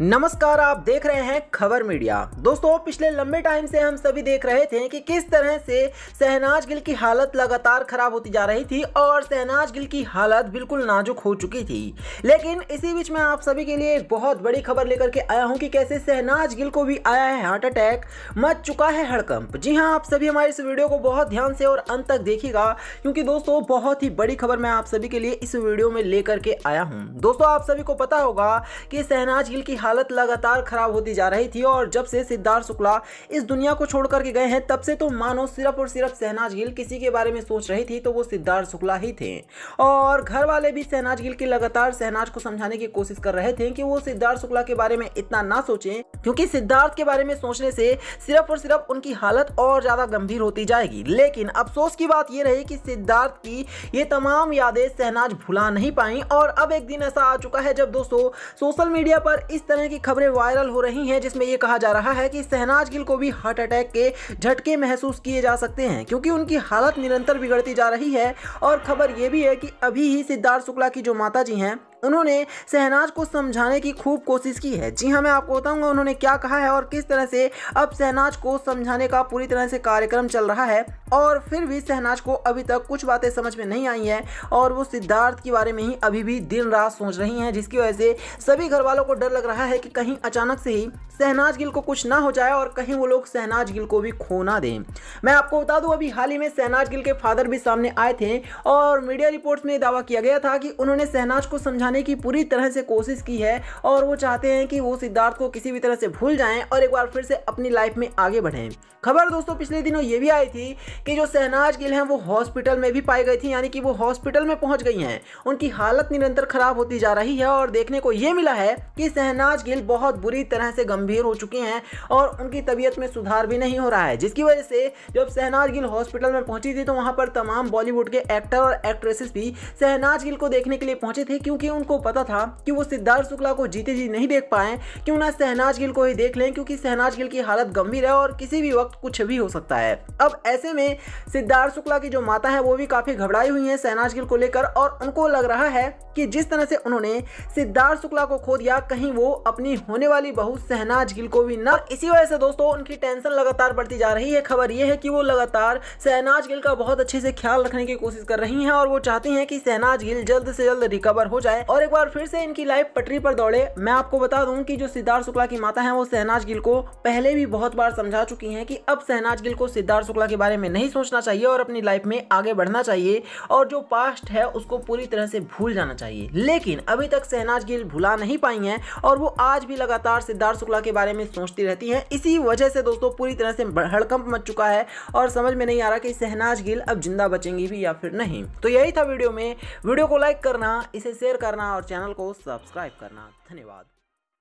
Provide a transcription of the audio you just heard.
नमस्कार आप देख रहे हैं खबर मीडिया दोस्तों पिछले लंबे टाइम से हम सभी देख रहे थे कि किस तरह से सहनाज गिल की हालत लगातार खराब होती जा रही थी और सहनाज गिल की हालत बिल्कुल नाजुक हो चुकी थी लेकिन इसी बीच में आप सभी के लिए एक बहुत बड़ी खबर लेकर के आया हूं कि कैसे शहनाज गिल को भी आया है हार्ट अटैक मच चुका है हड़कंप जी हाँ आप सभी हमारे इस वीडियो को बहुत ध्यान से और अंत तक देखेगा क्योंकि दोस्तों बहुत ही बड़ी खबर मैं आप सभी के लिए इस वीडियो में लेकर के आया हूँ दोस्तों आप सभी को पता होगा कि सहनाज गिल की हालत लगातार खराब होती जा रही थी और जब से सिद्धार्थ शुक्ला इस दुनिया को छोड़ करके गए हैं तब से तो मानो सिर्फ और सिर्फ शहनाज गिल किसी के बारे में सोच रही थी तो वो सिद्धार्थ शुक्ला ही थे और घर वाले भी शहनाज गिल की लगातार शहनाज को समझाने की कोशिश कर रहे थे कि वो सिद्धार्थ शुक्ला के बारे में इतना ना सोचें क्योंकि सिद्धार्थ के बारे में सोचने से सिर्फ और सिर्फ उनकी हालत और ज़्यादा गंभीर होती जाएगी लेकिन अफसोस की बात यह रही कि सिद्धार्थ की ये तमाम यादें सहनाज भुला नहीं पाई और अब एक दिन ऐसा आ चुका है जब दोस्तों सोशल मीडिया पर इस तरह की खबरें वायरल हो रही हैं जिसमें ये कहा जा रहा है कि सहनाज गिल को भी हार्ट अटैक के झटके महसूस किए जा सकते हैं क्योंकि उनकी हालत निरंतर बिगड़ती जा रही है और खबर ये भी है कि अभी ही सिद्धार्थ शुक्ला की जो माता जी हैं उन्होंने शहनाज को समझाने की खूब कोशिश की है जी हाँ मैं आपको बताऊंगा उन्होंने क्या कहा है और किस तरह से अब शहनाज को समझाने का पूरी तरह से कार्यक्रम चल रहा है और फिर भी शहनाज को अभी तक कुछ बातें समझ में नहीं आई हैं और वो सिद्धार्थ के बारे में ही अभी भी दिन रात सोच रही हैं जिसकी वजह से सभी घर वालों को डर लग रहा है कि कहीं अचानक से ही शहनाज गिल को कुछ ना हो जाए और कहीं वो लोग शहनाज गिल को भी खोना दें मैं आपको बता दूं अभी हाल ही में शहनाज गिल के फादर भी सामने आए थे और मीडिया रिपोर्ट्स में दावा किया गया था कि उन्होंने शहनाज को समझाने समझाने की पूरी तरह से कोशिश की है और वो चाहते हैं कि वो सिद्धार्थ को किसी भी तरह से भूल जाएं और एक बार फिर से अपनी लाइफ में आगे बढ़ें खबर दोस्तों पिछले दिनों ये भी आई थी कि जो शहनाज गिल हैं वो हॉस्पिटल में भी पाई गई थी यानी कि वो हॉस्पिटल में पहुंच गई हैं उनकी हालत निरंतर खराब होती जा रही है और देखने को ये मिला है कि शहनाज गिल बहुत बुरी तरह से गंभीर हो चुके हैं और उनकी तबीयत में सुधार भी नहीं हो रहा है जिसकी वजह से जब शहनाज गिल हॉस्पिटल में पहुंची थी तो वहां पर तमाम बॉलीवुड के एक्टर और एक्ट्रेसेस भी शहनाज गिल को देखने के लिए पहुंचे थे क्योंकि उन उनको पता था कि वो सिद्धार्थ शुक्ला को जीते जी नहीं देख पाए क्यों ना सहनाज गिल को ही देख लें क्योंकि सहनाज गिल की हालत गंभीर है और किसी भी वक्त कुछ भी हो सकता है अब ऐसे में सिद्धार्थ शुक्ला की जो माता है वो भी काफ़ी घबराई हुई है सहनाज गिल को लेकर और उनको लग रहा है कि जिस तरह से उन्होंने सिद्धार्थ शुक्ला को खो दिया कहीं वो अपनी होने वाली बहू सहनाज गिल को भी ना इसी वजह से दोस्तों उनकी टेंशन लगातार बढ़ती जा रही है खबर ये है कि वो लगातार सहनाज गिल का बहुत अच्छे से ख्याल रखने की कोशिश कर रही हैं और वो चाहती हैं कि सहनाज गिल जल्द से जल्द रिकवर हो जाए और एक बार फिर से इनकी लाइफ पटरी पर दौड़े मैं आपको बता दूं कि जो सिद्धार्थ शुक्ला की माता हैं वो सहनाज गिल को पहले भी बहुत बार समझा चुकी हैं कि अब सहनाज गिल को सिद्धार्थ शुक्ला के बारे में नहीं सोचना चाहिए और अपनी लाइफ में आगे बढ़ना चाहिए और जो पास्ट है उसको पूरी तरह से भूल जाना चाहिए लेकिन अभी तक सहनाज गिल भुला नहीं पाई हैं और वो आज भी लगातार सिद्धार्थ शुक्ला के बारे में सोचती रहती हैं इसी वजह से दोस्तों पूरी तरह से हड़कंप मच चुका है और समझ में नहीं आ रहा कि सहनाज गिल अब जिंदा बचेंगी भी या फिर नहीं तो यही था वीडियो में वीडियो को लाइक करना इसे शेयर करना करना और चैनल को सब्सक्राइब करना धन्यवाद